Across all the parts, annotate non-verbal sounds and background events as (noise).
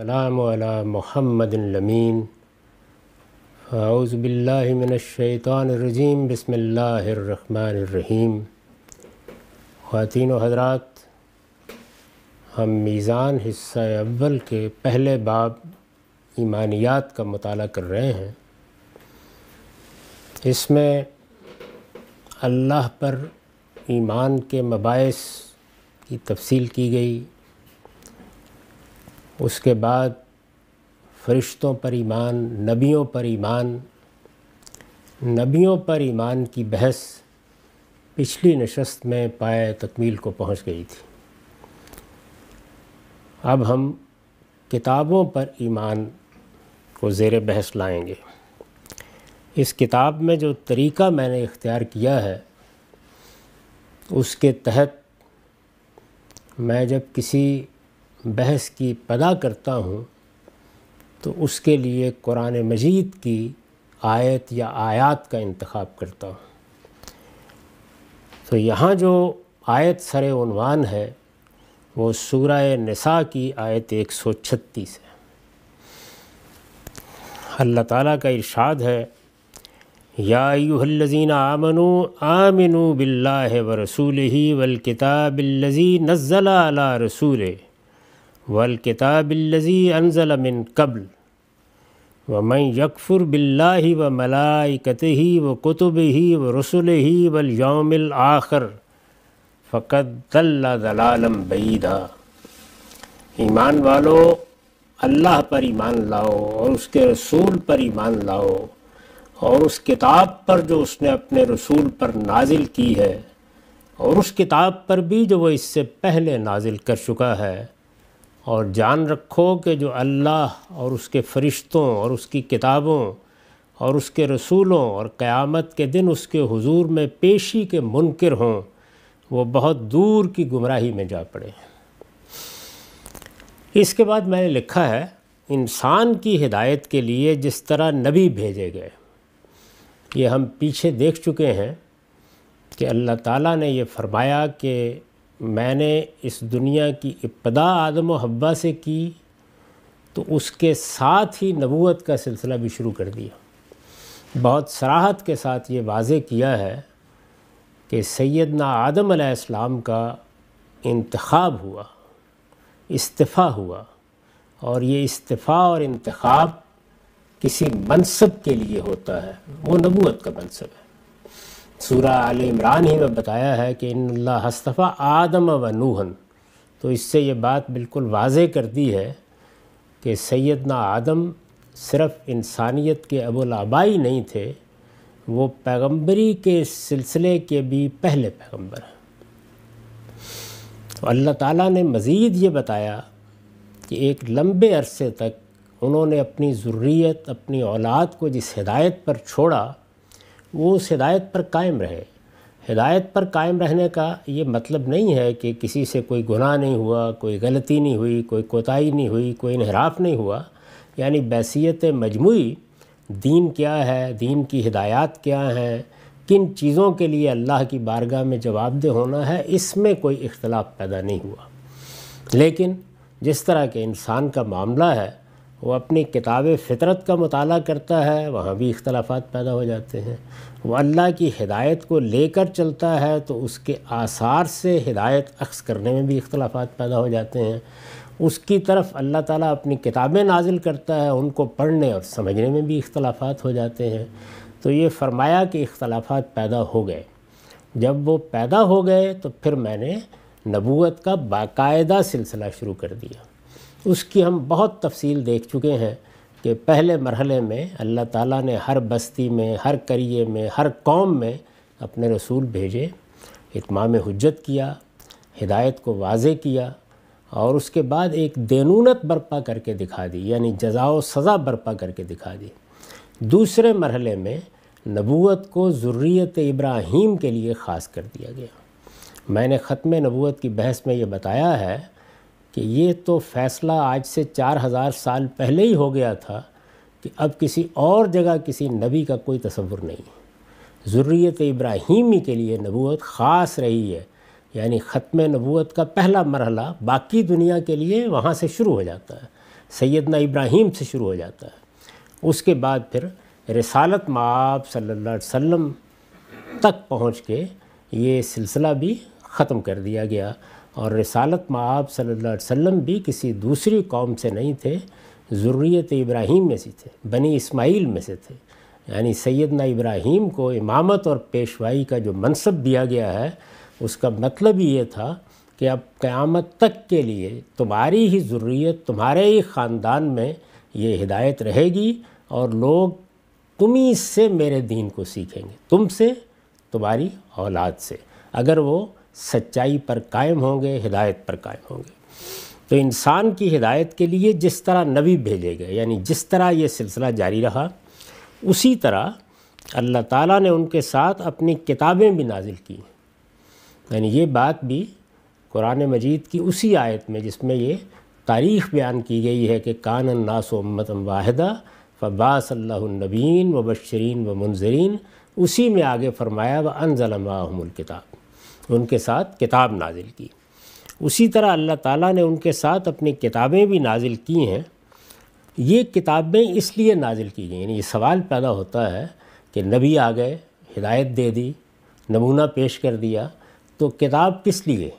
सलामदमीन फ़ाउज़बिल्लिमिनशैतानरजीम बसमीम ख़वान हजरात हम मीज़ान हिस्सा अव्वल के पहले बाब ईमानियात का मताल कर रहे हैं इसमें अल्लाह पर ईमान के मबास की तफसील की गई उसके बाद फ़रिश्तों पर ईमान नबियों पर ईमान नबियों पर ईमान की बहस पिछली नशस्त में पाए तकमील को पहुंच गई थी अब हम किताबों पर ईमान को ज़ेर बहस लाएंगे इस किताब में जो तरीक़ा मैंने इख्तियार किया है उसके तहत मैं जब किसी बहस की पदा करता हूँ तो उसके लिए कुरान मजीद की आयत या आयात का इंतखब करता हूँ तो यहाँ जो आयत सरवान है वो सूरह नसा की आयत एक सौ छत्तीस है अल्लाह ताला का इरशाद है याहल्लिन आमनु आमिनु बिल्ला व रसूल ही वलकिताबिल्लजी नज़ला रसूल वलकिताबिल्लज़ी अनजल मिन कबल व मई यकफ़ुर बिल्ला ही व मलाइकत ही व कुतुब ही व रसुल ही वल योमिल आखर फ़कत दलालम बईदा ईमान वालो अल्लाह पर ईमान लाओ और उसके रसूल पर ईमान लाओ और उस किताब पर जो उसने अपने रसूल पर नाजिल की है और उस किताब पर भी जो वह इससे पहले नाजिल कर चुका है और जान रखो कि जो अल्लाह और उसके फ़रिश्तों और उसकी किताबों और उसके रसूलों और क़यामत के दिन उसके हुजूर में पेशी के मुनकर हों वो बहुत दूर की गुमराही में जा पड़े इसके बाद मैंने लिखा है इंसान की हिदायत के लिए जिस तरह नबी भेजे गए ये हम पीछे देख चुके हैं कि अल्लाह ताला ने ये फरमाया कि मैंने इस दुनिया की इब्तदा आदम हब्बा से की तो उसके साथ ही नबूत का सिलसिला भी शुरू कर दिया बहुत सराहत के साथ ये वाज किया है कि सैदना आदम अलैहिस्सलाम का इंतखब हुआ इस्तीफ़ा हुआ और ये इस्तीफ़ा और इंतखब किसी मनसब के लिए होता है वो नबूत का मनसब है सूरा आल इमरान ही में बताया है कि इन हस्तफ़ा आदम व नूहन तो इससे ये बात बिल्कुल वाज करती है कि सैदना आदम सिर्फ़ इंसानियत के अबुलबाई नहीं थे वो पैगंबरी के सिलसिले के भी पहले पैगंबर हैं तो अल्लाह ताला ने मज़ीद ये बताया कि एक लंबे अरसे तक उन्होंने अपनी ज़रूरीत अपनी औलाद को जिस हिदायत पर छोड़ा वो उस हिदायत पर कायम रहे हिदायत पर कायम रहने का ये मतलब नहीं है कि किसी से कोई गुनाह नहीं हुआ कोई गलती नहीं हुई कोई कोताही नहीं हुई कोई इनहराफ नहीं हुआ यानी बैसीत मजमू दीन क्या है दीन की हिदायत क्या हैं किन चीज़ों के लिए अल्लाह की बारगाह में जवाबदेह होना है इसमें कोई इख्तलाफ पैदा नहीं हुआ लेकिन जिस तरह के इंसान का मामला है वो अपनी किताब फ़ितरत का मताल करता है वहाँ भी इख्तलाफात पैदा हो जाते हैं वो अल्लाह की हिदायत को लेकर चलता है तो उसके आसार से हिदायत अक्स करने में भी इख्तलाफात पैदा हो जाते हैं उसकी तरफ अल्लाह ताला अपनी किताबें नाजिल करता है उनको पढ़ने और समझने में भी इख्तलाफात हो जाते हैं तो ये फरमाया कि इख्तलाफात पैदा हो गए जब वो पैदा हो गए तो फिर मैंने नबूत का बाकायदा सिलसिला शुरू कर दिया उसकी हम बहुत तफसील देख चुके हैं कि पहले मरहले में अल्लाह ताला ने हर बस्ती में हर करिए में हर कौम में अपने रसूल भेजे इतमाम हजत किया हिदायत को वाजे किया और उसके बाद एक देनूनत बर्पा करके दिखा दी यानी जजाओ सज़ा बर्पा करके दिखा दी दूसरे मरहले में नबूत को ज़रूरीत इब्राहीम के लिए ख़ास कर दिया गया मैंने ख़त्म नबूत की बहस में ये बताया है कि ये तो फैसला आज से चार हज़ार साल पहले ही हो गया था कि अब किसी और जगह किसी नबी का कोई तस्वुर नहीं ज़रूरीत इब्राहिमी के लिए नबूत ख़ास रही है यानी ख़त्म नबूत का पहला मरहला बाकी दुनिया के लिए वहाँ से शुरू हो जाता है सैदना इब्राहिम से शुरू हो जाता है उसके बाद फिर रसालत माप सल्ला वसम तक पहुँच के ये सिलसिला भी ख़त्म कर दिया गया और रसालत में आप सल्ला वसम भी किसी दूसरी कौम से नहीं थे ज़रूरीत इब्राहिम में से थे बनी इस्माइल में से थे यानी सैदना इब्राहिम को इमामत और पेशवाई का जो मनसब दिया गया है उसका मतलब ये था कि अब क्यामत तक के लिए तुम्हारी ही ज़रूरीत तुम्हारे ही ख़ानदान में ये हिदायत रहेगी और लोग तुम्हें से मेरे दीन को सीखेंगे तुमसे तुम्हारी औलाद से अगर वो सच्चाई पर कायम होंगे हिदायत पर कायम होंगे तो इंसान की हिदायत के लिए जिस तरह नबी भेजे गए यानी जिस तरह ये सिलसिला जारी रहा उसी तरह अल्लाह ताला ने उनके साथ अपनी किताबें भी नाजिल की यानी ये बात भी कुरान मजीद की उसी आयत में जिसमें ये तारीख़ बयान की गई है कि कान नास उम्मत वाहिदा फ़बासल्लाबीन व बशरीन व मुनजरीन उसी में आगे फरमाया व अनजलमाहमुल किताब उनके साथ किताब नाजिल की उसी तरह अल्लाह ताला ने उनके साथ अपनी किताबें भी नाजिल की हैं ये किताबें इसलिए नाजिल की गई यानी ये सवाल पैदा होता है कि नबी आ गए हिदायत दे दी नमूना पेश कर दिया तो किताब किस लिए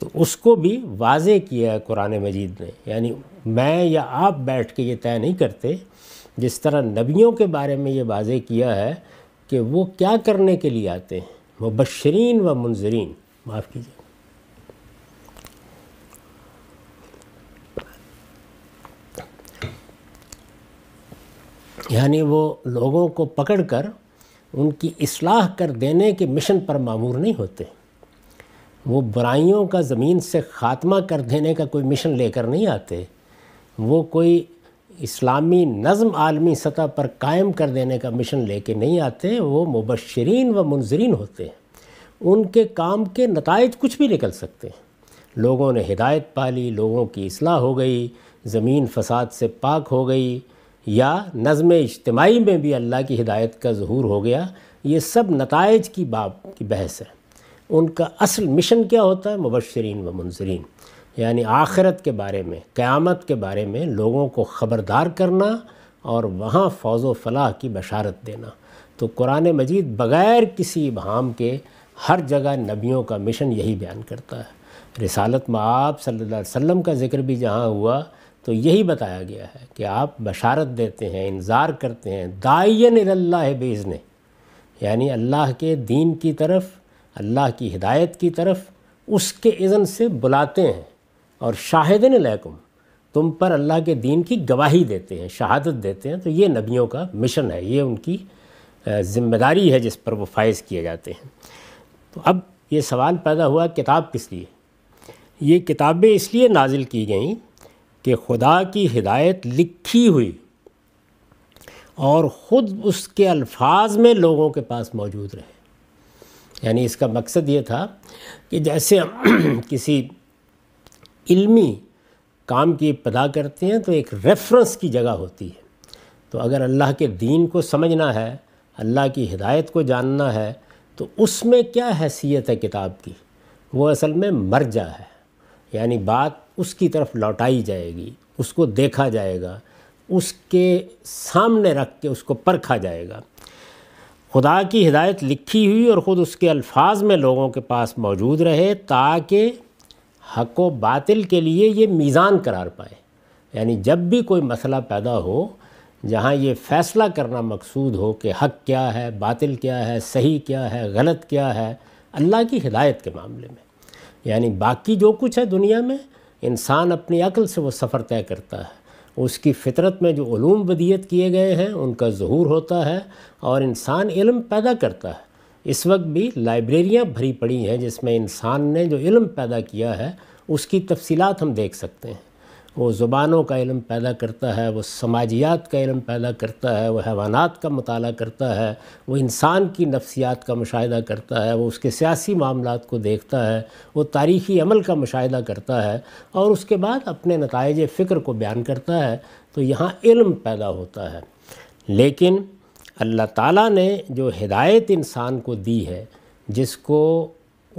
तो उसको भी वाज किया है कुरान मजीद ने यानी मैं या आप बैठ के ये तय नहीं करते जिस तरह नबियों के बारे में ये वाजे किया है कि वो क्या करने के लिए आते हैं मुबशरीन व मुंजरीन माफ़ कीजिए यानी वो लोगों को पकड़ कर उनकी असलाह कर देने के मिशन पर मामूर नहीं होते वो बुराइयों का ज़मीन से ख़ात्मा कर देने का कोई मिशन लेकर नहीं आते वो कोई इस्लामी नज़म आलमी सतह पर कायम कर देने का मिशन लेके नहीं आते वो मुबशरीन व मुनजरीन होते हैं उनके काम के नतज कुछ भी निकल सकते हैं लोगों ने हिदायत पा ली लोगों की असलाह हो गई ज़मीन फसाद से पाक हो गई या नज़म इज्तमाही में भी अल्लाह की हिदायत का जहूर हो गया ये सब नतज की बाप की बहस है उनका असल मिशन क्या होता है मुबशरीन व मुनजरीन यानी आखिरत के बारे में क़यामत के बारे में लोगों को ख़बरदार करना और वहाँ फौज व फलाह की बशारत देना तो कुरान मजीद बग़ैर किसी भाम के हर जगह नबियों का मिशन यही बयान करता है रिसालत में आप सल्ला का ज़िक्र भी जहाँ हुआ तो यही बताया गया है कि आप बशारत देते हैं इंतज़ार करते हैं दायन अल्लाह बेज़न यानी अल्लाह के दीन की तरफ अल्लाह की हिदायत की तरफ उसके इज़न से बुलाते हैं और शाहिद लैकुम तुम पर अल्लाह के दीन की गवाही देते हैं शहादत देते हैं तो ये नबियों का मिशन है ये उनकी ज़िम्मेदारी है जिस पर वो फायज़ किए जाते हैं तो अब ये सवाल पैदा हुआ किताब किस लिए ये किताबें इसलिए नाजिल की गईं कि खुदा की हिदायत लिखी हुई और ख़ुद उसके अल्फाज में लोगों के पास मौजूद रहे यानी इसका मकसद ये था कि जैसे (clears throat) किसी इल्मी काम की पदा करते हैं तो एक रेफरेंस की जगह होती है तो अगर अल्लाह के दीन को समझना है अल्लाह की हिदायत को जानना है तो उसमें क्या हैसियत है किताब की वो असल में मर्जा है यानी बात उसकी तरफ लौटाई जाएगी उसको देखा जाएगा उसके सामने रख के उसको परखा जाएगा खुदा की हिदायत लिखी हुई और ख़ुद उसके अल्फाज में लोगों के पास मौजूद रहे ताकि हक व बातिल के लिए ये मीज़ान करार पाए यानी जब भी कोई मसला पैदा हो जहाँ ये फ़ैसला करना मकसूद हो कि हक क्या है बातिल क्या है सही क्या है गलत क्या है अल्लाह की हिदायत के मामले में यानी बाकी जो कुछ है दुनिया में इंसान अपनी अक्ल से वो सफ़र तय करता है उसकी फितरत में जो ूम बदियत किए गए हैं उनका जहूर होता है और इंसान इल्म पैदा करता है इस वक्त भी लाइब्रेरियाँ भरी पड़ी हैं जिसमें इंसान ने जो इल्म पैदा किया है उसकी तफसीलात हम देख सकते हैं वो ज़ुबानों का इलम पैदा करता है वो समाजियात का इलम पैदा करता है वह हैवानात का मताल करता है वो इंसान की नफसियात का मुशाह करता है वो उसके सियासी मामला को देखता है वो तारीख़ी अमल का मुशाह करता है और उसके बाद अपने नतज फ़िक्र को बयान करता है तो यहाँ इल्म पैदा होता है लेकिन अल्लाह ताला ने जो हिदायत इंसान को दी है जिसको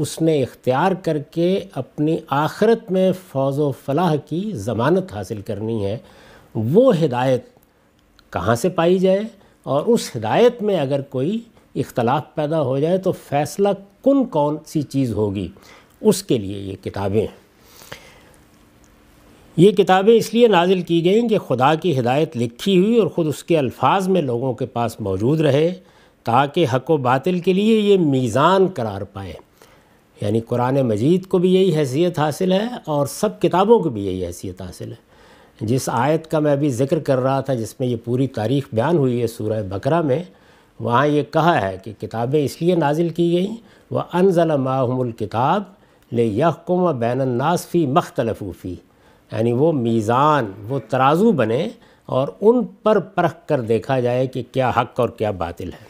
उसने इख्तियार करके अपनी आखरत में फौज व फलाह की ज़मानत हासिल करनी है वो हिदायत कहाँ से पाई जाए और उस हिदायत में अगर कोई इख्तलाफ पैदा हो जाए तो फ़ैसला कन कौन सी चीज़ होगी उसके लिए ये किताबें हैं ये किताबें इसलिए नाजिल की गईं कि खुदा की हिदायत लिखी हुई और ख़ुद उसके अल्फाज में लोगों के पास मौजूद रहे ताकि हक व बातिल के लिए ये मीज़ान करार पाए यानी कुरान मजीद को भी यही हैसियत हासिल है और सब किताबों को भी यही हैसियत हासिल है जिस आयत का मैं अभी ज़िक्र कर रहा था जिसमें ये पूरी तारीख बयान हुई है सूरह बकरा में वहाँ ये कहा है कि किताबें इसलिए नाजिल की गईं व अनजल माहमुल किताब ले यहकुम बैन नासफ़ी मख्तलफूफ़ी यानी वो मीज़ान वो तराजू बने और उन पर परख कर देखा जाए कि क्या हक और क्या बातिल है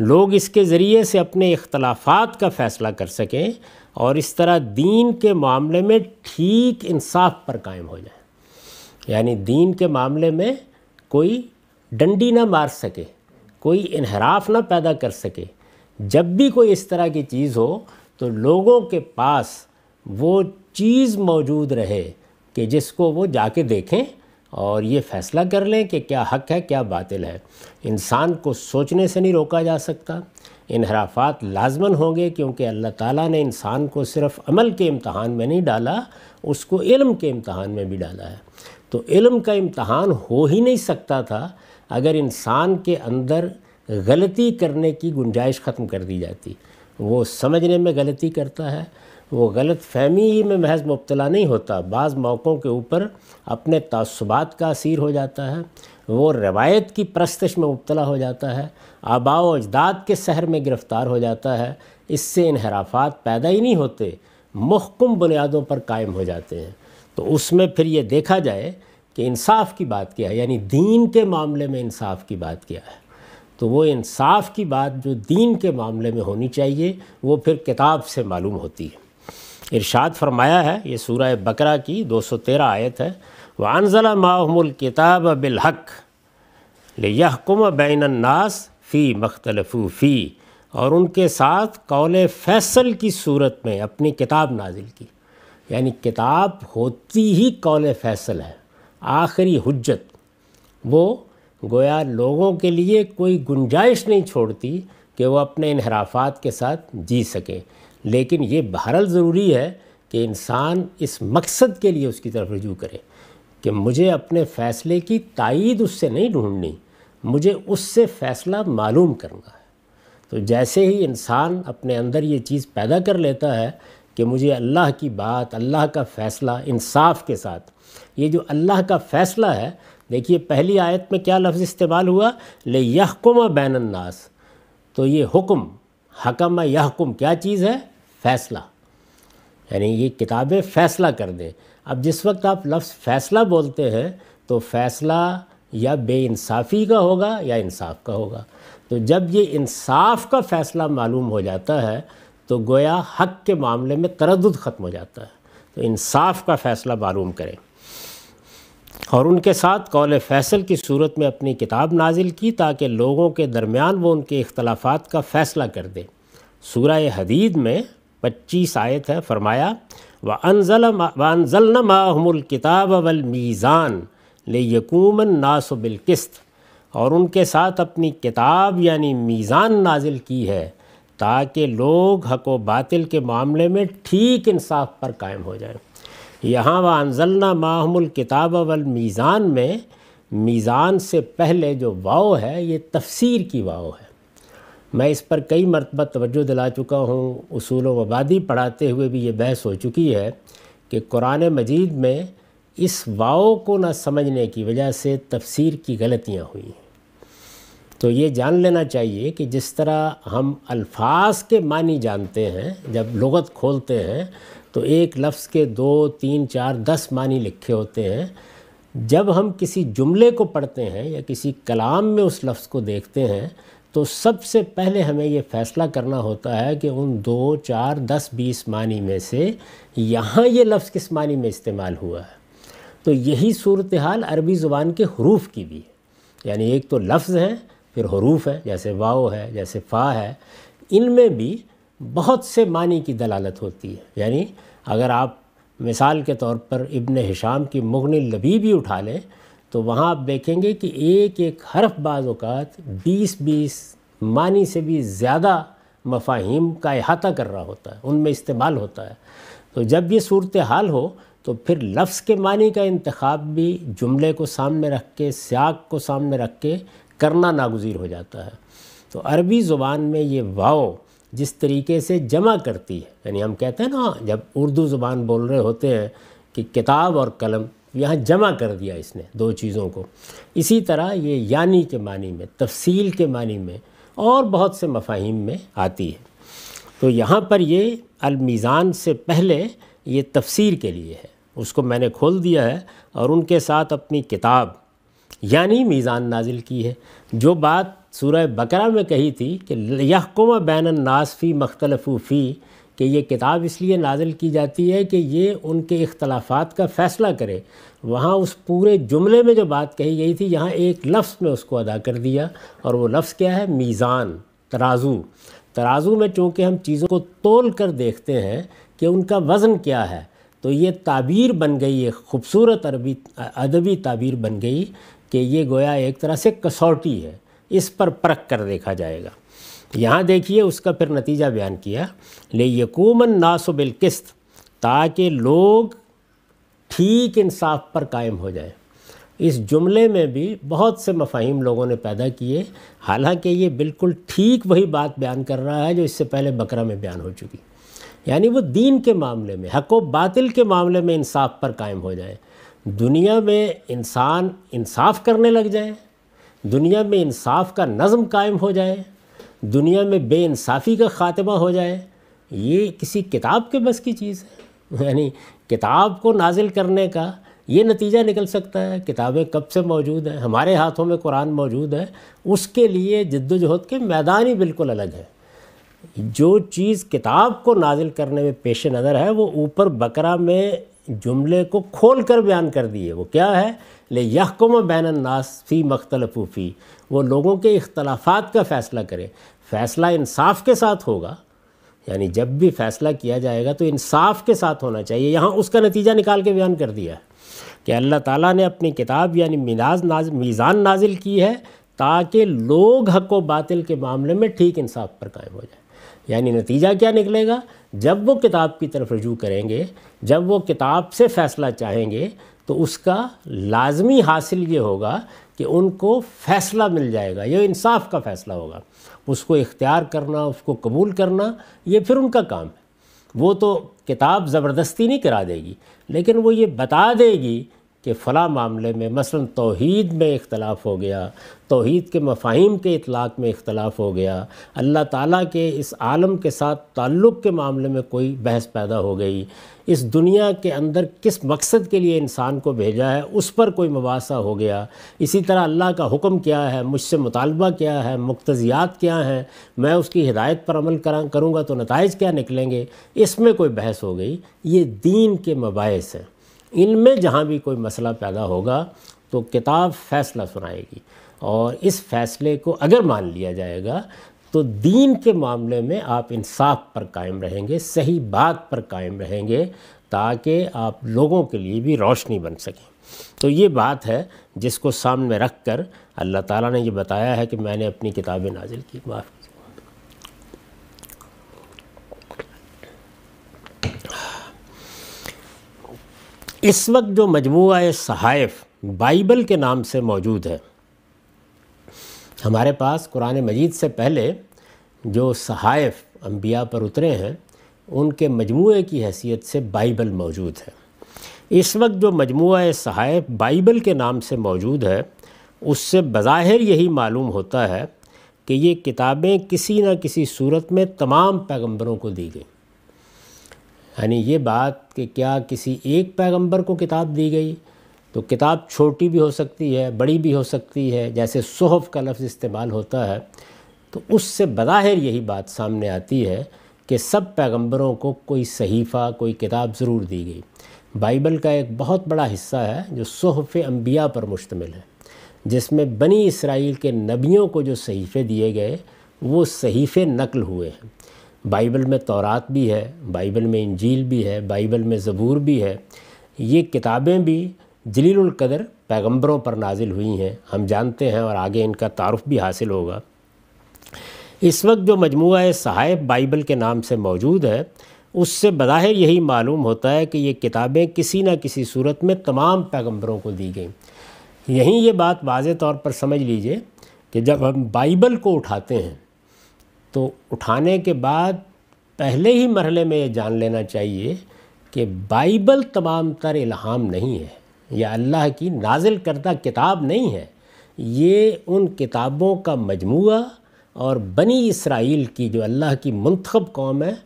लोग इसके ज़रिए से अपने इख्तलाफात का फ़ैसला कर सकें और इस तरह दीन के मामले में ठीक इंसाफ पर कायम हो जाए यानी दीन के मामले में कोई डंडी ना मार सके कोई इनहराफ ना पैदा कर सके जब भी कोई इस तरह की चीज़ हो तो लोगों के पास वो चीज़ मौजूद रहे कि जिसको वो जाके देखें और ये फैसला कर लें कि क्या हक है क्या बातिल है इंसान को सोचने से नहीं रोका जा सकता इनहराफात लाजमन होंगे क्योंकि अल्लाह ताला ने इंसान को सिर्फ अमल के इम्तहान में नहीं डाला उसको इल्म के इम्तहान में भी डाला है तो इल्म का इम्तहान हो ही नहीं सकता था अगर इंसान के अंदर गलती करने की गुंजाइश ख़त्म कर दी जाती वो समझने में गलती करता है वो गलत फहमी ही में महज मुबतला नहीं होता बाज़ मौक़ों के ऊपर अपने तसबात का असीर हो जाता है वो रवायत की प्रस्तश में मुबतला हो जाता है आबा अजदाद के शहर में गिरफ़्तार हो जाता है इससे इनहराफात पैदा ही नहीं होते महकुम बुनियादों पर कायम हो जाते हैं तो उसमें फिर ये देखा जाए कि इंसाफ की बात क्या है यानी दीन के मामले में इंसाफ की बात क्या है तो वो इंसाफ की बात जो दीन के मामले में होनी चाहिए वो फिर किताब से मालूम होती है इरशाद फरमाया है ये सूर बकरा की 213 आयत है वानज़ला माहमुल किताब बिलहक लेकुम बैनन्नास फ़ी मख्तलफू फ़ी और उनके साथ कौल फैसल की सूरत में अपनी किताब नाजिल की यानी किताब होती ही कौल फैसल है आखिरी हजत वो गोया लोगों के लिए कोई गुंजाइश नहीं छोड़ती कि वह अपने इनहराफात के साथ जी सकें लेकिन ये बहरहाल ज़रूरी है कि इंसान इस मकसद के लिए उसकी तरफ रजू करे कि मुझे अपने फ़ैसले की तइद उससे नहीं ढूंढनी मुझे उससे फ़ैसला मालूम करना है तो जैसे ही इंसान अपने अंदर ये चीज़ पैदा कर लेता है कि मुझे अल्लाह की बात अल्लाह का फ़ैसला इंसाफ के साथ ये जो अल्लाह का फ़ैसला है देखिए पहली आयत में क्या लफ्ज़ इस्तेमाल हुआ ले यहकुम बैनन्नास तो ये हुक्म हकम हकुम क्या चीज़ है फ़ैसला यानी ये किताबें फ़ैसला कर दें अब जिस वक्त आप लफ्ज़ फ़ैसला बोलते हैं तो फ़ैसला या बेानसाफ़ी का होगा या इंसाफ का होगा तो जब ये इंसाफ का फ़ैसला मालूम हो जाता है तो गोया हक के मामले में तरद ख़त्म हो जाता है तो इंसाफ का फ़ैसला मालूम करें और उनके साथ कौल फैसल की सूरत में अपनी किताब नाजिल की ताकि लोगों के दरमियान वो उनके अख्तलाफात का फ़ैसला कर दें सूर हदीद में पच्चीस आयत है फरमाया व अनजल वनजल माहमुल किताब अवलमीज़ान मीज़ान ले यकूमन नासबिल किस्त और उनके साथ अपनी किताब यानी मीज़ान नाजिल की है ताकि लोग हक व बातिल के मामले में ठीक इंसाफ पर कायम हो जाएं यहाँ व अनजलना माहमुल किताब वल मीज़ान में मीज़ान से पहले जो वाओ है ये तफसीर की वाओ है मैं इस पर कई मरतबा तवज्जो दिला चुका हूँ असूल वबादी पढ़ाते हुए भी ये बहस हो चुकी है कि कुरान मजीद में इस वाओ को ना समझने की वजह से तफसीर की गलतियाँ हुई हैं तो ये जान लेना चाहिए कि जिस तरह हम अल्फाज के मानी जानते हैं जब लगत खोलते हैं तो एक लफ्ज़ के दो तीन चार दस मानी लिखे होते हैं जब हम किसी जुमले को पढ़ते हैं या किसी कलाम में उस लफ्ज़ को देखते हैं तो सबसे पहले हमें ये फ़ैसला करना होता है कि उन दो चार दस बीस मानी में से यहाँ ये लफ्ज़ किस मानी में इस्तेमाल हुआ है तो यही सूरत हाल अरबी ज़ुबान के हरूफ की भी है यानी एक तो लफ्ज़ हैं फिर हरूफ है जैसे वाओ है जैसे फ़ा है इनमें भी बहुत से मानी की दलालत होती है यानी अगर आप मिसाल के तौर पर इब्न हिशाम की मुगनी लबी भी उठा लें तो वहाँ आप देखेंगे कि एक एक हरफ बाज़ात बीस बीस मानी से भी ज़्यादा मफाहिम का अहाता कर रहा होता है उनमें इस्तेमाल होता है तो जब ये सूरत हाल हो तो फिर लफ्ज़ के मानी का इंतखब भी जुमले को सामने रख के स्याग को सामने रख के करना नागजीर हो जाता है तो अरबी ज़ुबान में ये वाओ जिस तरीके से जमा करती है यानी हम कहते हैं ना जब उर्दू ज़ुबान बोल रहे होते हैं कि किताब और कलम यहाँ जमा कर दिया इसने दो चीज़ों को इसी तरह ये यानी के मानी में तफसील के मानी में और बहुत से मफाहिम में आती है तो यहाँ पर ये अलमीज़ान से पहले ये तफसीर के लिए है उसको मैंने खोल दिया है और उनके साथ अपनी किताब यानी मीज़ान नाजिल की है जो बात सूरह बकरा में कही थी कि यहकुम बैन नासफ़ी फी कि ये किताब इसलिए नाजिल की जाती है कि ये उनके इख्तलाफात का फ़ैसला करे वहाँ उस पूरे जुमले में जो बात कही गई थी यहाँ एक लफ्स में उसको अदा कर दिया और वो लफ्स क्या है मीज़ान तराजू तराजू में चूँकि हम चीज़ों को तोल कर देखते हैं कि उनका वज़न क्या है तो ये ताबीर बन गई एक खूबसूरत अरबी अदबी ताबीर बन गई कि ये गोया एक तरह से कसौटी है इस पर परख कर देखा जाएगा यहाँ देखिए उसका फिर नतीजा बयान किया ले यकूमन नासो किस्त ताकि लोग ठीक इंसाफ पर कायम हो जाए इस जुमले में भी बहुत से मफाहिम लोगों ने पैदा किए हालांकि ये बिल्कुल ठीक वही बात बयान कर रहा है जो इससे पहले बकरा में बयान हो चुकी यानी वो दीन के मामले में हक व बातिल के मामले में इंसाफ पर कायम हो जाए दुनिया में इंसान इंसाफ करने लग जाए दुनिया में इंसाफ का नज़म कायम हो जाए दुनिया में बेानसाफ़ी का ख़ात्मा हो जाए ये किसी किताब के बस की चीज़ है (laughs) यानी किताब को नाजिल करने का ये नतीजा निकल सकता है किताबें कब से मौजूद हैं हमारे हाथों में कुरान मौजूद है उसके लिए जद्दोजहद के मैदान ही बिल्कुल अलग है जो चीज़ किताब को नाजिल करने में पेश नज़र है वो ऊपर बकरा में जुमले को खोल कर बयान कर दिए वो क्या है ले यकुम बैन नास फ़ी मख्तलफूफ़ी वो लोगों के इख्तलाफात का फ़ैसला करे फ़ैसला इंसाफ के साथ होगा यानी जब भी फ़ैसला किया जाएगा तो इंसाफ के साथ होना चाहिए यहाँ उसका नतीजा निकाल के बयान कर दिया है कि अल्लाह ताला ने अपनी किताब यानी मिनाज नाज मीज़ान नाजिल की है ताकि लोग हक व बातिल के मामले में ठीक इंसाफ पर कायम हो जाए यानी नतीजा क्या निकलेगा जब वो किताब की तरफ रजू करेंगे जब वो किताब से फ़ैसला चाहेंगे तो उसका लाजमी हासिल ये होगा कि उनको फ़ैसला मिल जाएगा ये इंसाफ का फ़ैसला होगा उसको इख्तियार करना उसको कबूल करना ये फिर उनका काम है वो तो किताब ज़बरदस्ती नहीं करा देगी लेकिन वो ये बता देगी कि फ़ला मामले में मसलन तोहद में इख्तलाफ हो गया तोहद के मफाहिम के इतलाक़ में इख्तलाफ हो गया अल्लाह ताला के इस आलम के साथ ताल्लुक़ के मामले में कोई बहस पैदा हो गई इस दुनिया के अंदर किस मकसद के लिए इंसान को भेजा है उस पर कोई मुबासा हो गया इसी तरह अल्लाह का हुक्म क्या है मुझसे मुतालबा क्या है मकतज़ियात क्या हैं मैं उसकी हिदायत पर अमल करा करूँगा तो नतज क्या निकलेंगे इसमें कोई बहस हो गई ये दीन के मबास हैं इनमें जहाँ भी कोई मसला पैदा होगा तो किताब फ़ैसला सुनाएगी और इस फैसले को अगर मान लिया जाएगा तो दीन के मामले में आप इंसाफ पर कायम रहेंगे सही बात पर कायम रहेंगे ताकि आप लोगों के लिए भी रोशनी बन सकें तो ये बात है जिसको सामने रख कर अल्लाह ताला ने ये बताया है कि मैंने अपनी किताबें नाजिल की माफ़ इस वक्त जो मजमू सहाइफ बाइबल के नाम से मौजूद है हमारे पास कुरान मजीद से पहले जो सहाइफ अम्बिया पर उतरे हैं उनके मजमू की हैसियत से बाइबल मौजूद है इस वक्त जो मजमू सहाइफ बाइबल के नाम से मौजूद है उससे बज़ाहिर यही मालूम होता है कि ये किताबें किसी न किसी सूरत में तमाम पैगंबरों को दी गई यानी ये बात कि क्या किसी एक पैगंबर को किताब दी गई तो किताब छोटी भी हो सकती है बड़ी भी हो सकती है जैसे सहफ़ का लफ्ज़ इस्तेमाल होता है तो उससे बज़ाहिर यही बात सामने आती है कि सब पैगंबरों को कोई सहीफ़ा कोई किताब ज़रूर दी गई बाइबल का एक बहुत बड़ा हिस्सा है जो सहफ़ अम्बिया पर मुश्तमिल है जिसमें बनी इसराइल के नबियों को जो सहीफ़े दिए गए वो सहीफ़े नकल हुए हैं बाइबल में तौरात भी है बाइबल में इंजील भी है बाइबल में ज़बूर भी है ये किताबें भी जलीलकदर पैगम्बरों पर नाजिल हुई हैं हम जानते हैं और आगे इनका तारफ़ भी हासिल होगा इस वक्त जो मजमू सहायब बाइबल के नाम से मौजूद है उससे बज़ाहिर यही मालूम होता है कि ये किताबें किसी न किसी सूरत में तमाम पैगम्बरों को दी गई यहीं ये बात वाज तौर पर समझ लीजिए कि जब हम बाइबल को उठाते हैं तो उठाने के बाद पहले ही मरहले में ये जान लेना चाहिए कि बाइबल तमाम तर इल्हाम नहीं है या अल्लाह की नाजिल करदा किताब नहीं है ये उन किताबों का मजमू और बनी इसराइल की जो अल्लाह की मंतखब कौम है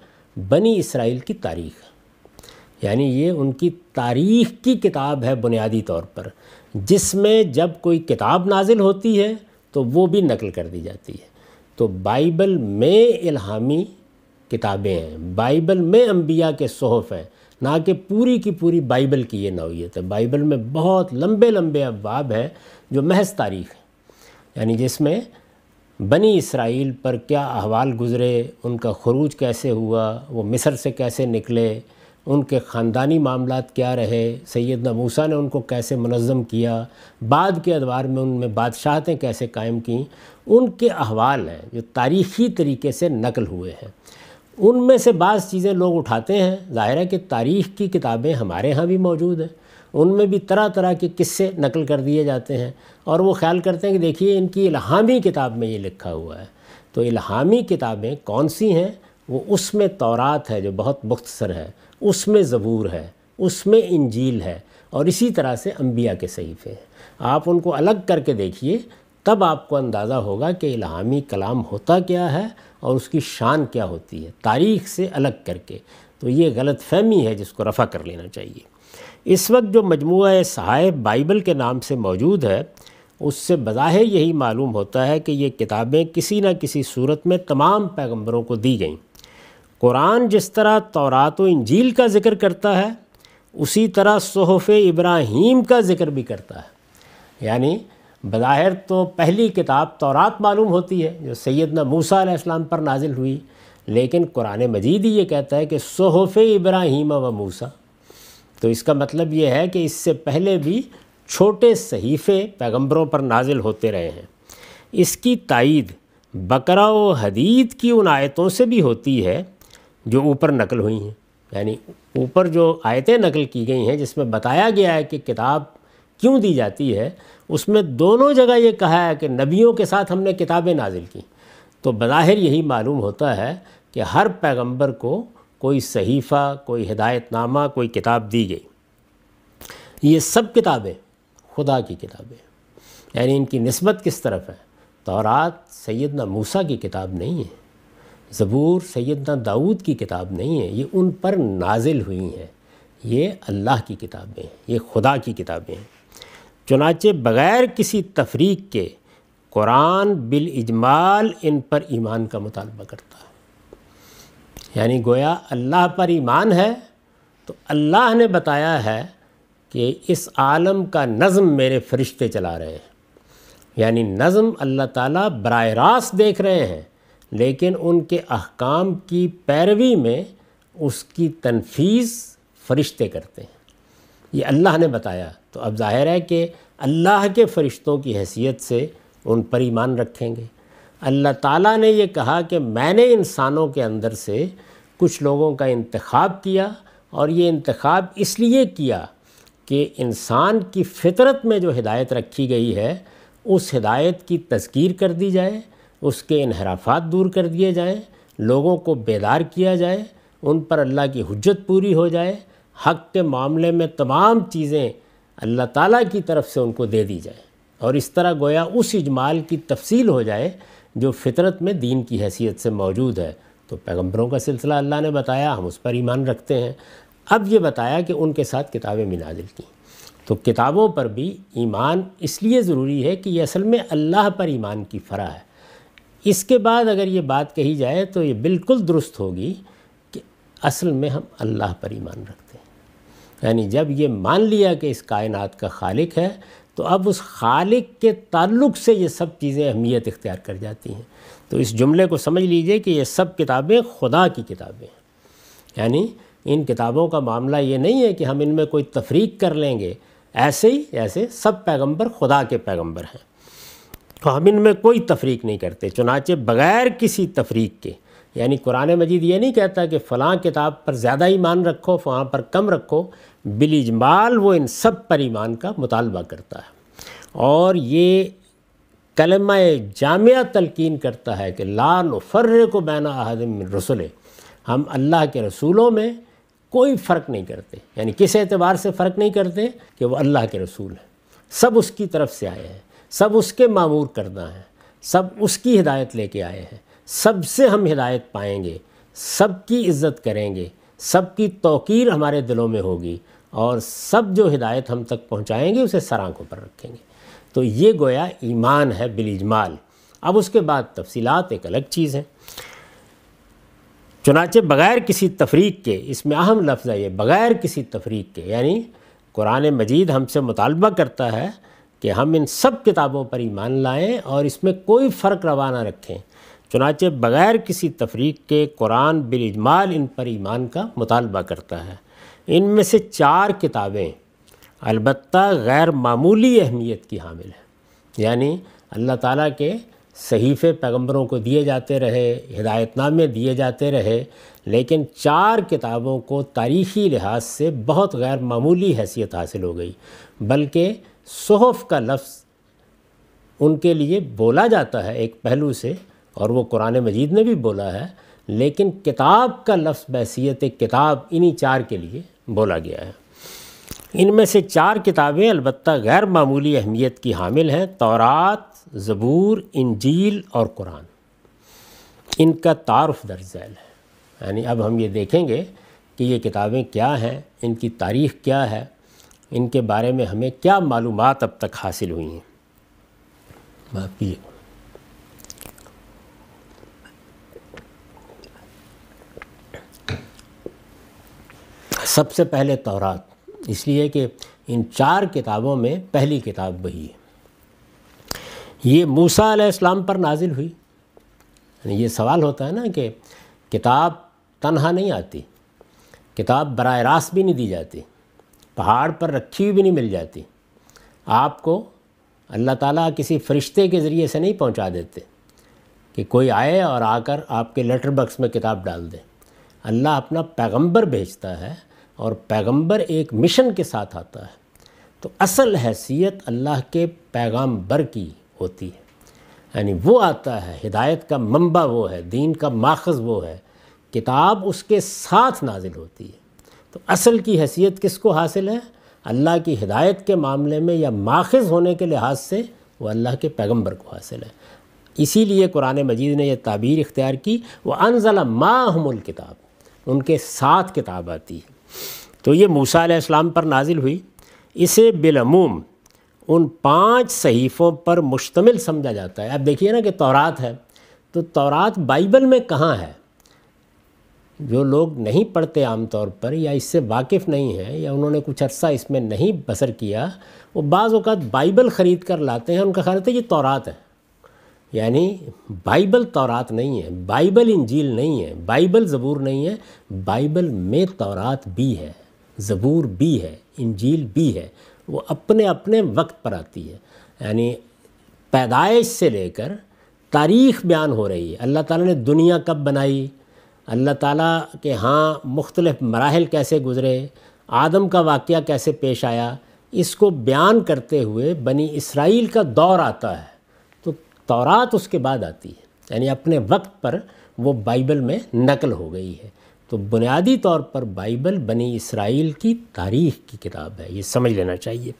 बनी इसराइल की तारीख़ यानी ये उनकी तारीख़ की किताब है बुनियादी तौर पर जिसमें जब कोई किताब नाजिल होती है तो वो भी नकल कर दी जाती है तो बाइबल में इल्हामी किताबें हैं बाइबल में अम्बिया के सहफ हैं ना कि पूरी की पूरी बाइबल की ये नौीयत है बाइबल में बहुत लंबे लंबे अबाब हैं जो महज तारीख हैं यानी जिसमें बनी इसराइल पर क्या अहवाल गुज़रे उनका खरूज कैसे हुआ वो मिस्र से कैसे निकले उनके ख़ानदानी मामला क्या रहे सैद मूसा ने उनको कैसे मनज़म किया बाद के अदवार में उनमें बादशाहतें कैसे कायम की उनके अहवाल हैं जो तारीख़ी तरीके से नकल हुए हैं उनमें से बाज़ चीज़ें लोग उठाते हैं ज़ाहिर है कि तारीख़ की किताबें हमारे यहाँ भी मौजूद हैं उनमें भी तरह तरह के किस्से नकल कर दिए जाते हैं और वो ख्याल करते हैं कि देखिए इनकी इलाहामी किताब में ये लिखा हुआ है तो इलाहामी किताबें कौन सी हैं वो उसमें तौरात है जो बहुत मुख्तसर है उसमें ज़बूर है उसमें इंजील है और इसी तरह से अम्बिया के सहीफ़े हैं आप उनको अलग करके देखिए तब आपको अंदाज़ा होगा कि इलामी कलाम होता क्या है और उसकी शान क्या होती है तारीख से अलग करके तो ये गलत फहमी है जिसको रफ़ा कर लेना चाहिए इस वक्त जो मजमू साहेब बाइबल के नाम से मौजूद है उससे बज़ाहिर यही मालूम होता है कि ये किताबें किसी न किसी सूरत में तमाम पैगम्बरों को दी गईं कुरान जिस तरह तौरात इंजील का ज़िक्र करता है उसी तरह सहफ़ इब्राहीम का ज़िक्र भी करता है यानी बज़ाहिर तो पहली किताब तौरात मालूम होती है जो सैदना मूसा इस्लाम पर नाजिल हुई लेकिन कुरान मजीद ही ये कहता है कि सहफ़ इब्राहीम व मूसा तो इसका मतलब ये है कि इससे पहले भी छोटे सहीफ़े पैगम्बरों पर नाजिल होते रहे हैं इसकी तइद बकरा व हदीद की उन आयतों से भी होती है जो ऊपर नकल हुई हैं यानी ऊपर जो आयतें नकल की गई हैं जिसमें बताया गया है कि किताब क्यों दी जाती है उसमें दोनों जगह ये कहा है कि नबियों के साथ हमने किताबें नाजिल की तो बज़ाहिर यही मालूम होता है कि हर पैगंबर को कोई सहीफ़ा कोई हिदायतनामा कोई किताब दी गई ये सब किताबें खुदा की किताबें यानी इनकी नस्बत किस तरफ है तौरात सैदना मूसा की किताब नहीं है ज़बूर सैदना दाऊद की किताब नहीं है ये उन पर नाजिल हुई हैं ये अल्लाह की किताबें हैं ये खुदा की किताबें हैं चुनाचे बग़ैर किसी तफरीक के कुरान बिल इजमाल इन पर ईमान का मुतालबा करता है यानी गोया अल्लाह पर ईमान है तो अल्लाह ने बताया है कि इस आलम का नज़म मेरे फ़रिश्ते चला रहे हैं यानी नज़म अल्लाह ताला बरह रास्त देख रहे हैं लेकिन उनके अहकाम की पैरवी में उसकी तनफीज़ फ़रिश्ते करते हैं ये अल्लाह ने बताया तो अब जाहिर है कि अल्लाह के फ़रिश्तों की हैसियत से उन पर ईमान रखेंगे अल्लाह ताला ने ये कहा कि मैंने इंसानों के अंदर से कुछ लोगों का इंतखब किया और ये इंतखब इसलिए किया कि इंसान की फितरत में जो हिदायत रखी गई है उस हिदायत की तस्कीर कर दी जाए उसके इनहराफात दूर कर दिए जाएँ लोगों को बेदार किया जाए उन पर अल्लाह की हजत पूरी हो जाए हक़ के मामले में तमाम चीज़ें अल्लाह ताला की तरफ से उनको दे दी जाए और इस तरह गोया उस इजमाल की तफसील हो जाए जो फितरत में दीन की हैसियत से मौजूद है तो पैगम्बरों का सिलसिला अल्लाह ने बताया हम उस पर ईमान रखते हैं अब ये बताया कि उनके साथ किताबें भी नाजिल की तो किताबों पर भी ईमान इसलिए ज़रूरी है कि ये असल में अल्लाह पर ईमान की फ़रा है इसके बाद अगर ये बात कही जाए तो ये बिल्कुल दुरुस्त होगी कि असल में हम अल्लाह पर ईमान रखते हैं यानी जब ये मान लिया कि इस कायनात का खालिक है तो अब उस खालिक के ताल्लुक से ये सब चीज़ें अहमियत इख्तियार कर जाती हैं तो इस जुमले को समझ लीजिए कि ये सब किताबें खुदा की किताबें हैं यानी इन किताबों का मामला ये नहीं है कि हम इनमें कोई तफरीक कर लेंगे ऐसे ही ऐसे सब पैगंबर खुदा के पैगंबर हैं तो हम इनमें कोई तफरीक नहीं करते चुनाचे बग़ैर किसी तफरीक के यानी कुरान मजीद ये नहीं कहता कि फ़लाँ किताब पर ज़्यादा ईमान रखो फ़लाँ पर कम रखो बिलिजमाल वो इन सब पर ईमान का मुतालबा करता है और ये कलम जामिया तलकिन करता है कि लाल फ़र्र को बैना आदम रसुल हम अल्लाह के रसूलों में कोई फ़र्क नहीं करते यानी किस एतबार से फ़र्क नहीं करते कि वो अल्लाह के रसूल हैं सब उसकी तरफ से आए हैं सब उसके मामूर करना है सब उसकी हिदायत लेके आए हैं सब से हम हिदायत पाएंगे सब की इज़्ज़त करेंगे सब की तोकीर हमारे दिलों में होगी और सब जो हिदायत हम तक पहुँचाएँगे उसे आँखों पर रखेंगे तो ये गोया ईमान है बिलिजमाल अब उसके बाद तफसीलात एक अलग चीज़ है चुनाचे बग़ैर किसी तफरीक के इसमें अहम लफ्ज़ है ये बग़ैर किसी तफरीक के यानी कुरान मजीद हमसे मुतालबा करता है कि हम इन सब किताबों पर ईमान लाएं और इसमें कोई फ़र्क रवा ना रखें चुनाचे बग़ैर किसी तफरीक के कुरान बिलजमाल इन पर ईमान का मुतालबा करता है इन में से चार किताबें अलबत् गैर मामूली अहमियत की हामिल हैं यानी अल्लाह ताला के सहीफ़े पैगंबरों को दिए जाते रहे हिदायतनामे दिए जाते रहे लेकिन चार किताबों को तारीख़ी लिहाज से बहुत गैर मामूली हैसियत हासिल हो गई बल्कि सोहफ का लफ्ज़ उनके लिए बोला जाता है एक पहलू से और वो कुरान मजीद ने भी बोला है लेकिन किताब का लफ्ज़ बैसीत किताब इन्हीं चार के लिए बोला गया है इनमें से चार किताबें अलबत् गैर मामूली अहमियत की हामिल हैं तौरात ज़बूर इंजील और कुरान इनका तारफ़ दर्ज है यानी अब हम ये देखेंगे कि ये किताबें क्या हैं इनकी तारीख़ क्या है इनके बारे में हमें क्या मालूम अब तक हासिल हुई हैं बाकी सबसे पहले तौरात इसलिए कि इन चार किताबों में पहली किताब वही है ये मूसा आलाम पर नाजिल हुई ये सवाल होता है ना कि किताब तनहा नहीं आती किताब बर रास्त भी नहीं दी जाती पहाड़ पर रखी हुई भी नहीं मिल जाती आपको अल्लाह ताला किसी फरिश्ते के ज़रिए से नहीं पहुंचा देते कि कोई आए और आकर आपके लेटर बक्स में किताब डाल दे अल्लाह अपना पैगंबर भेजता है और पैगंबर एक मिशन के साथ आता है तो असल हैसियत अल्लाह के पैगाम्बर की होती है यानी वो आता है हिदायत का मंबा वो है दीन का माखज़ वो है किताब उसके साथ नाजिल होती है तो असल की हैसियत किसको हासिल है अल्लाह की हिदायत के मामले में या माखज़ होने के लिहाज से वो अल्लाह के पैगम्बर को हासिल है इसीलिए कुरान मजीद ने यह ताबीर इख्तियार की वह अनजला माहमुल किताब उनके साथ किताब आती है तो ये मूसा इस्लाम पर नाजिल हुई इसे बिलमूम उन पांच सहीफ़ों पर मुश्तमिल समझा जाता है अब देखिए ना कि तौरात है तो तौरात बाइबल में कहाँ है जो लोग नहीं पढ़ते आमतौर पर या इससे वाकिफ़ नहीं हैं या उन्होंने कुछ अरसा इसमें नहीं बसर किया वो बाज़ अवत बाइबल ख़रीद कर लाते हैं उनका ख्याल है ये तौरात है यानी बाइबल तौरात नहीं है बाइबल इंजील नहीं है बाइबल ज़बूर नहीं है बाइबल में तौरात भी है ज़बूर भी है इंजील भी है वो अपने अपने वक्त पर आती है यानी पैदाइश से लेकर तारीख़ बयान हो रही है अल्लाह ताला ने दुनिया कब बनाई अल्लाह ताला के हाँ मुख्तलिफ़ मराहल कैसे गुज़रे आदम का वाक़ कैसे पेश आया इसको बयान करते हुए बनी इसराइल का दौर आता है तो तौरात उसके बाद आती है यानी अपने वक्त पर वो बाइबल में नकल हो गई है तो बुनियादी तौर पर बाइबल बनी इसराइल की तारीख़ की किताब है ये समझ लेना चाहिए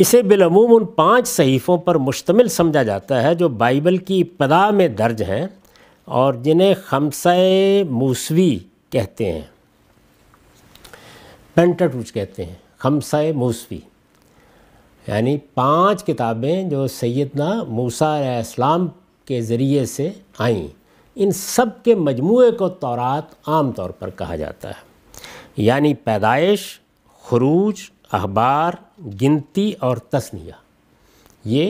इसे बिलूम उन पाँच सहीफ़ों पर मुश्तमिल समझा जाता है जो बाइबल की इब्तदा में दर्ज हैं और जिन्हें खमसाए मूसवी कहते हैं पेंटाटूच कहते हैं खमसाए मूसवी यानी पांच किताबें जो सैदना मूसा इस्लाम के ज़रिए से आई इन सब के मजमू को तौरात आम तौर पर कहा जाता है यानी पैदाइश खरूज अखबार गिनती और तस्निया ये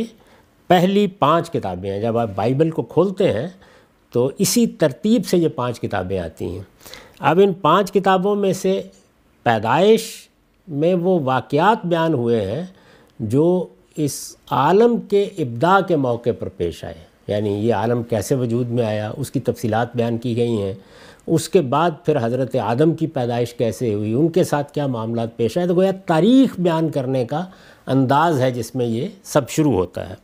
पहली पांच किताबें हैं जब आप बाइबल को खोलते हैं तो इसी तरतीब से ये पांच किताबें आती हैं अब इन पांच किताबों में से पैदाइश में वो वाक़ात बयान हुए हैं जो इस आलम के इब्दा के मौके पर पेश आए यानी ये आलम कैसे वजूद में आया उसकी तफसीत बयान की गई हैं उसके बाद फिर हज़रत आदम की पैदाइश कैसे हुई उनके साथ क्या मामला पेश आए तो गोया तारीख़ बयान करने का अंदाज़ है जिसमें ये सब शुरू होता है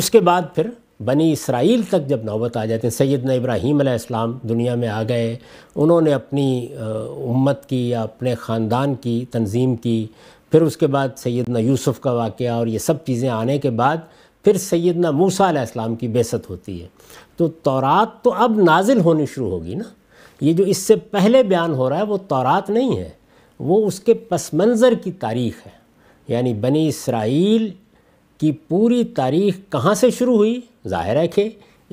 उसके बाद फिर बनी इसराइल तक जब नौबत आ जाती है सैदना इब्राहीम इस्लाम दुनिया में आ गए उन्होंने अपनी उम्मत की या अपने ख़ानदान की तंजीम की फिर उसके बाद सैदना यूसुफ़ का वाक़ और ये सब चीज़ें आने के बाद फिर सैदना मूसा इस्लाम की बेसत होती है तो तौरात तो अब नाजिल होनी शुरू होगी ना ये जो इससे पहले बयान हो रहा है वो तौरात नहीं है वो उसके पस मंज़र की तारीख़ है यानी बनी इसराइल कि पूरी तारीख कहाँ से शुरू हुई ज़ाहिर है कि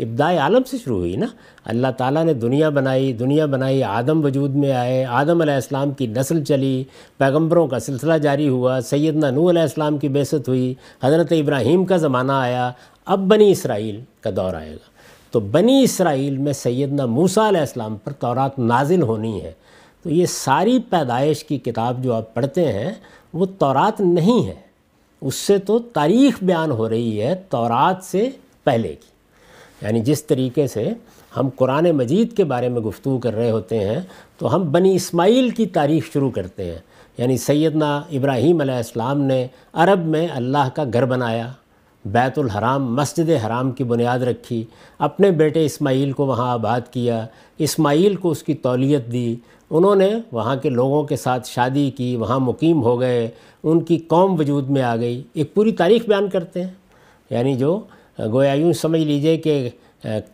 इब्दाई आलम से शुरू हुई ना अल्लाह ताला ने दुनिया बनाई दुनिया बनाई आदम वजूद में आए आदम आसमाम की नस्ल चली पैगंबरों का सिलसिला जारी हुआ सैदना नू आसमाम की बेसत हुई हज़रत इब्राहिम का ज़माना आया अब बनी इसराइल का दौर आएगा तो बनी इसराइल में सैदना मूसा आसमाम पर तौरात नाजिल होनी है तो ये सारी पैदाइश की किताब जो आप पढ़ते हैं वो तौरात नहीं है उससे तो तारीख बयान हो रही है तौरात से पहले की यानी जिस तरीके से हम कुरान मजीद के बारे में गुफ्तु कर रहे होते हैं तो हम बनी इस्माइल की तारीख़ शुरू करते हैं यानी सैदना इब्राहीम आसमाम ने अरब में अल्लाह का घर बनाया बैतुल हराम मस्जिद हराम की बुनियाद रखी अपने बेटे इस्माइल को वहाँ आबाद किया इस्माइल को उसकी तौलीत दी उन्होंने वहाँ के लोगों के साथ शादी की वहाँ मुकीम हो गए उनकी कौम वजूद में आ गई एक पूरी तारीख बयान करते हैं यानी जो गोया यूँ समझ लीजिए कि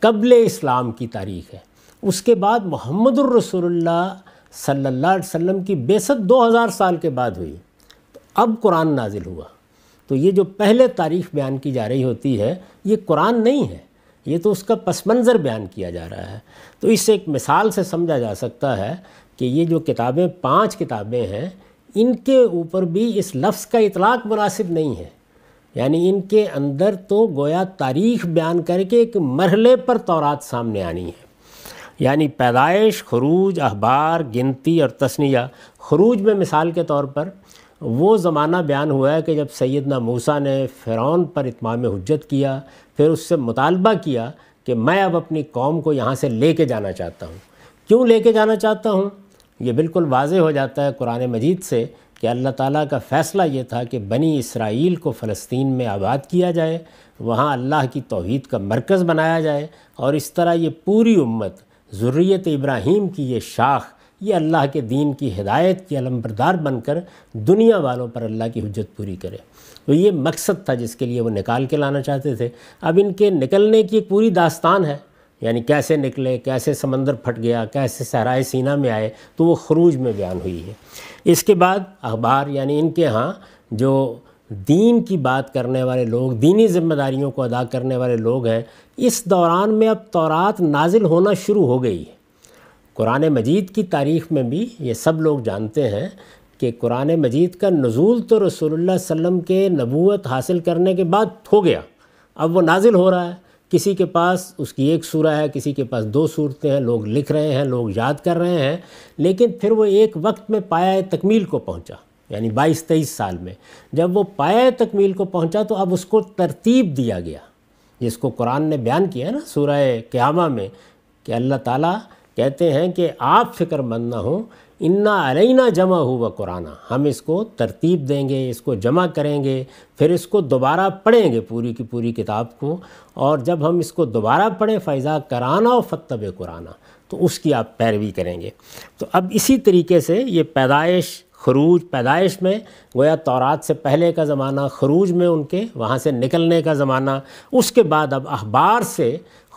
कबल इस्लाम की तारीख है उसके बाद मोहम्मद रसोल्ला सल्ला वसम की बेसत 2000 साल के बाद हुई तो अब कुरान नाजिल हुआ तो ये जो पहले तारीख बयान की जा रही होती है ये कुरान नहीं है ये तो उसका पस मंज़र बयान किया जा रहा है तो इससे एक मिसाल से समझा जा सकता है कि ये जो किताबें पांच किताबें हैं इनके ऊपर भी इस लफ्ज़ का इतलाक़ मुनासिब नहीं है यानी इनके अंदर तो गोया तारीख बयान करके एक मरहले पर तौरात सामने आनी है यानी पैदाइश खरूज अखबार गिनती और तस्निया खरूज में मिसाल के तौर पर वो ज़माना बयान हुआ है कि जब सैदना मूसा ने फ़िरौन पर इतमाम हजत किया फिर उससे मुतालबा किया कि मैं अब अपनी कौम को यहाँ से ले कर जाना चाहता हूँ क्यों ले कर जाना चाहता हूँ ये बिल्कुल वाज हो जाता है कुरान मजीद से कि अल्लाह ताला का फ़ैसला ये था कि बनी इसराइल को फ़लस्तीन में आबाद किया जाए वहाँ अल्लाह की तोहद का मरकज़ बनाया जाए और इस तरह ये पूरी उम्मत जरूरीत इब्राहिम की ये शाख ये अल्लाह के दीन की हिदायत की अलम्बरदार बनकर दुनिया वालों पर अल्लाह की हजत पूरी करे तो ये मकसद था जिसके लिए वो निकाल के लाना चाहते थे अब इनके निकलने की एक पूरी दास्तान है यानी कैसे निकले कैसे समंदर फट गया कैसे सहराए सीना में आए तो वो खरूज में बयान हुई है इसके बाद अखबार यानी इनके यहाँ जो दीन की बात करने वाले लोग दीनी ज़िम्मेदारियों को अदा करने वाले लोग हैं इस दौरान में अब तौरात नाजिल होना शुरू हो गई है कुरान मजीद की तारीख़ में भी ये सब लोग जानते हैं कि कुरान मजीद का नज़ूल तो रसोल्ला वसम के नबूत हासिल करने के बाद हो गया अब वो नाजिल हो रहा है किसी के पास उसकी एक सूरह है किसी के पास दो सूरतें हैं लोग लिख रहे हैं लोग याद कर रहे हैं लेकिन फिर वो एक वक्त में पाया तकमील को पहुंचा यानी बाईस तेईस साल में जब वो पाया तकमील को पहुंचा तो अब उसको तरतीब दिया गया जिसको कुरान ने बयान किया है ना सूरह क्यामा में कि अल्लाह ताला कहते हैं कि आप फ़िक्रमंद ना हों इन्ना अलैना जमा हुआ कुराना हम इसको तरतीब देंगे इसको जमा करेंगे फिर इसको दोबारा पढ़ेंगे पूरी की पूरी किताब को और जब हम इसको दोबारा पढ़ें फ़ैज़ा कराना और फ़तब कुराना तो उसकी आप पैरवी करेंगे तो अब इसी तरीके से ये पैदाइश खरूज पैदाइश में गोया तौरात से पहले का ज़माना खरूज में उनके वहाँ से निकलने का ज़माना उसके बाद अब अखबार से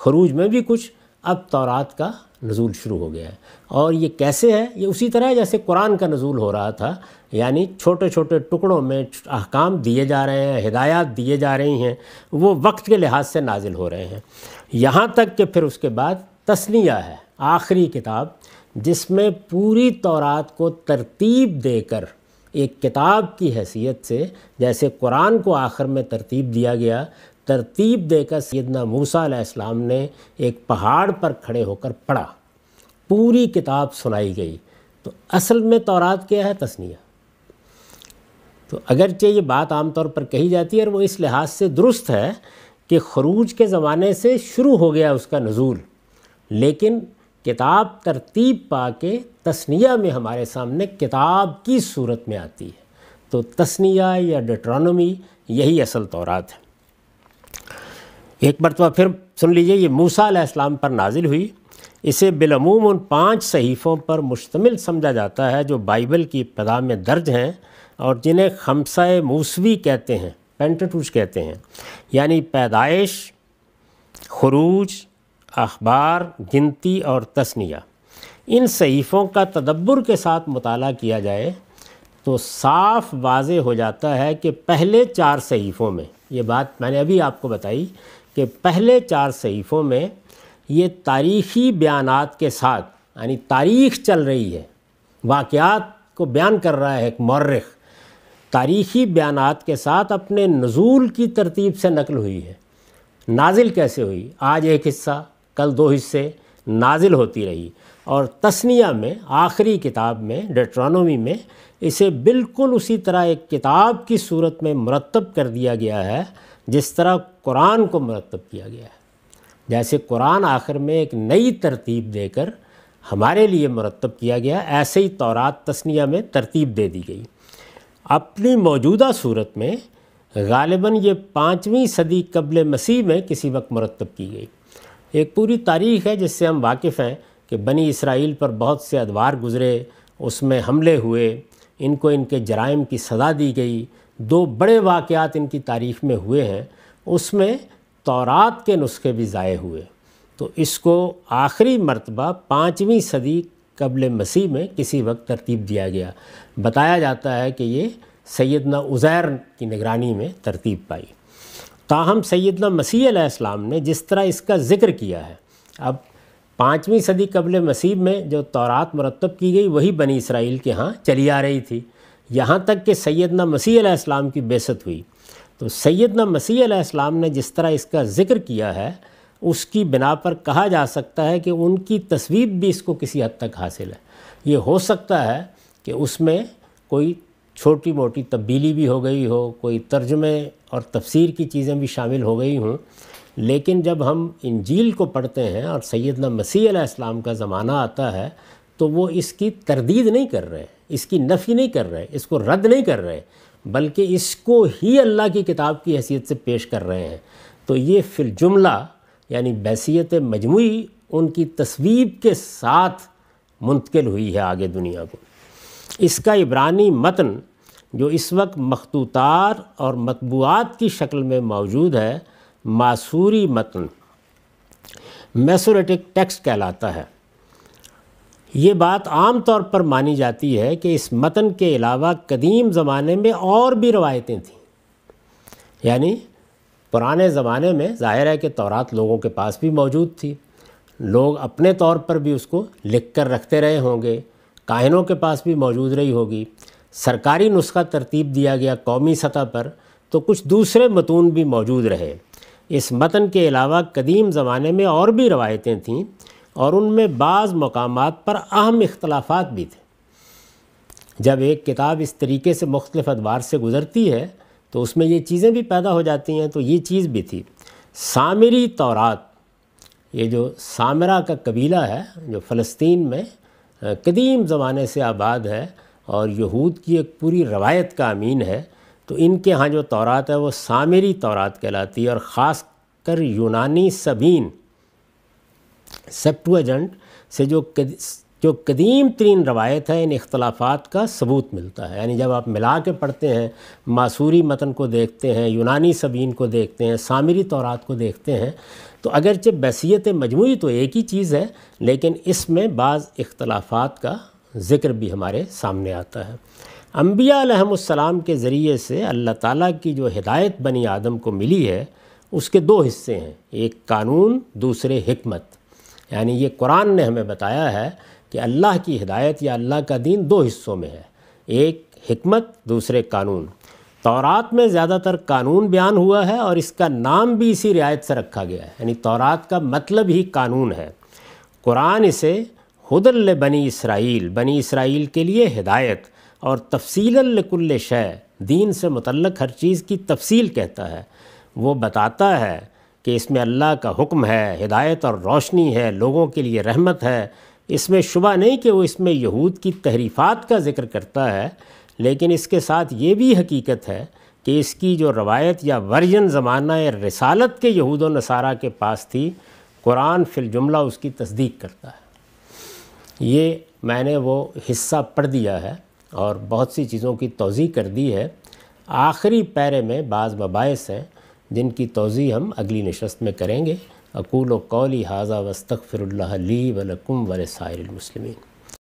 खरूज में भी कुछ अब तौरात का नज़ूल शुरू हो गया है और ये कैसे है ये उसी तरह जैसे कुरान का नज़ूल हो रहा था यानी छोटे छोटे टुकड़ों में अहकाम दिए जा रहे हैं हिदायत दिए जा रही हैं वो वक्त के लिहाज से नाजिल हो रहे हैं यहाँ तक कि फिर उसके बाद तस्निया है आखिरी किताब जिसमें पूरी तौरात को तरतीब देकर एक किताब की हैसियत से जैसे कुरान को आखिर में तरतीब दिया गया तरतीब देकर सैदना मूसा इस्लाम ने एक पहाड़ पर खड़े होकर पढ़ा पूरी किताब सुनाई गई तो असल में तौरात क्या है तस्निया तो अगरचे ये बात आमतौर पर कही जाती है और वो इस लिहाज से दुरुस्त है कि खरूज के ज़माने से शुरू हो गया उसका नज़ूल लेकिन किताब तरतीब पा के तस्निया में हमारे सामने किताब की सूरत में आती है तो तस्निया या डिट्रॉनमी यही असल तौरात है एक मरतबा फिर सुन लीजिए ये मूसा पर नाजिल हुई इसे बिलमूम उन पांच सहीफ़ों पर मुश्तमिल समझा जाता है जो बाइबल की इब्तदा में दर्ज हैं और जिन्हें खमसा मूसवी कहते हैं पेंटूज कहते हैं यानी पैदाइश खरूज अखबार गिनती और तस्निया इन सहीफ़ों का तदब्बर के साथ मताल किया जाए तो साफ वाज हो जाता है कि पहले चार सहीफ़ों में ये बात मैंने अभी आपको बताई कि पहले चार सहीफ़ों में ये तारीख़ी बयान के साथ यानी तारीख़ चल रही है वाक़ात को बयान कर रहा है एक मर्रख तारीख़ी बयान के साथ अपने नज़ूल की तरतीब से नकल हुई है नाजिल कैसे हुई आज एक हिस्सा कल दो हिस्से नाजिल होती रही और तस्निया में आखिरी किताब में डेट्रानोमी में इसे बिल्कुल उसी तरह एक किताब की सूरत में मरतब कर दिया गया है जिस तरह कुरान को मरतब किया गया है जैसे कुरान आखिर में एक नई तरतीब देकर हमारे लिए मरतब किया गया ऐसे ही तौरात तस्निया में तरतीब दे दी गई अपनी मौजूदा सूरत में गालिबा ये पाँचवीं सदी कबल मसीह में किसी वक्त मरतब की गई एक पूरी तारीख़ है जिससे हम वाकिफ़ हैं कि बनी इसराइल पर बहुत से अदवार गुज़रे उसमें हमले हुए इनको इनके जराइम की सज़ा दी गई दो बड़े वाक़ात इनकी तारीख़ में हुए हैं उसमें तौरात के नुस्खे भी ज़ाय हुए तो इसको आखिरी मरतबा पाँचवीं सदी कबल मसीह में किसी वक्त तरतीब दिया गया बताया जाता है कि ये सैदना उज़ैर की निगरानी में तरतीब पाई ताहम सैदना मसीह इस्लाम ने जिस तरह इसका ज़िक्र किया है अब पाँचवीं सदी कबल मसीह में जो तौरात मरतब की गई वही बनी इसराइल के यहाँ चली आ रही थी यहाँ तक कि सैदना मसीह इस्लाम की बेसत हुई तो सैदना मसीह इस्लाम ने जिस तरह इसका ज़िक्र किया है उसकी बिना पर कहा जा सकता है कि उनकी तस्वीर भी इसको किसी हद तक हासिल है ये हो सकता है कि उसमें कोई छोटी मोटी तब्दीली भी हो गई हो कोई तर्जमे और तफसीर की चीज़ें भी शामिल हो गई हों लेकिन जब हम इंजील को पढ़ते हैं और सैदना मसीह इस्लाम का ज़माना आता है तो वो इसकी तरदीद नहीं कर रहे इसकी नफ़ी नहीं कर रहे इसको रद्द नहीं कर रहे बल्कि इसको ही अल्लाह की किताब की हैसियत से पेश कर रहे हैं तो ये फिल जुमला यानी बैसीत मजमू उनकी तस्वीब के साथ मुंतकिल हुई है आगे दुनिया को इसका इब्रानी मतन जो इस वक्त मखतूतार और मतबूआत की शक्ल में मौजूद है मासूरी मतन मैसोरेटिक टेक्स्ट कहलाता है ये बात आम तौर पर मानी जाती है कि इस मतन के अलावा कदीम ज़माने में और भी रवायतें थीं यानी पुराने ज़माने में ज़ाहिर है कि तौरात लोगों के पास भी मौजूद थी लोग अपने तौर पर भी उसको लिख कर रखते रहे होंगे काहिनों के पास भी मौजूद रही होगी सरकारी नुस्खा तरतीब दिया गया कौमी सतह पर तो कुछ दूसरे मतून भी मौजूद रहे इस मतन के अलावा कदीम ज़माने में और भी रवायतें थीं और उनमें बाज़ मकाम पर अहम इख्तलाफा भी थे जब एक किताब इस तरीके से मुख्तफ अदवार से गुज़रती है तो उसमें ये चीज़ें भी पैदा हो जाती हैं तो ये चीज़ भी थी सामरी तौरात ये जो सामरा का कबीला है जो फ़लस्तीन में कदीम ज़माने से आबाद है और यहूद की एक पूरी रवायत का अमीन है तो इनके यहाँ जो तौरात है वो सामरी तौरात कहलाती है और ख़ास कर यूनानी सबीन सेप्टुएजेंट से जो जो कदीम तरीन रवायत है इन इख्तलाफात का सबूत मिलता है यानी जब आप मिला के पढ़ते हैं मासूरी मतन को देखते हैं यूनानी सबीन को देखते हैं सामरी तौरात को देखते हैं तो अगरचे बसीत मजमू तो एक ही चीज़ है लेकिन इसमें बाज़ इख्तलाफात का ज़िक्र भी हमारे सामने आता है अम्बियालाम के ज़रिए से अल्लाह ताली की जो हिदायत बनी आदम को मिली है उसके दो हिस्से हैं एक कानून दूसरे हमत यानी ये कुरान ने हमें बताया है कि अल्लाह की हिदायत या अल्लाह का दीन दो हिस्सों में है एक हमत दूसरे कानून तौरात में ज़्यादातर कानून बयान हुआ है और इसका नाम भी इसी रियायत से रखा गया है यानी तौरात का मतलब ही कानून है कुरान इसे हदल बनी इसराइल बनी इसराइल के लिए हिदायत और तफसीलकुल्ल शय दीन से मुतलक हर चीज़ की तफसील कहता है वो बताता है कि इसमें अल्लाह का हुक्म है हिदायत और रोशनी है लोगों के लिए रहमत है इसमें शुबा नहीं कि वो इसमें यहूद की तहरीफ़ात का ज़िक्र करता है लेकिन इसके साथ ये भी हकीकत है कि इसकी जो रवायत या वर्जन ज़माना या रसालत के यहूद व नसारा के पास थी कुरान फिल जुमला उसकी तस्दीक करता है ये मैंने वो हिस्सा पढ़ दिया है और बहुत सी चीज़ों की तोज़ी कर दी है आखिरी पैरे में बाज़ मबास हैं जिनकी तोज़ी हम अगली नशस्त में करेंगे अकूल व कौली हाजा वस्तफ़िरल्ला ली वलकुम वल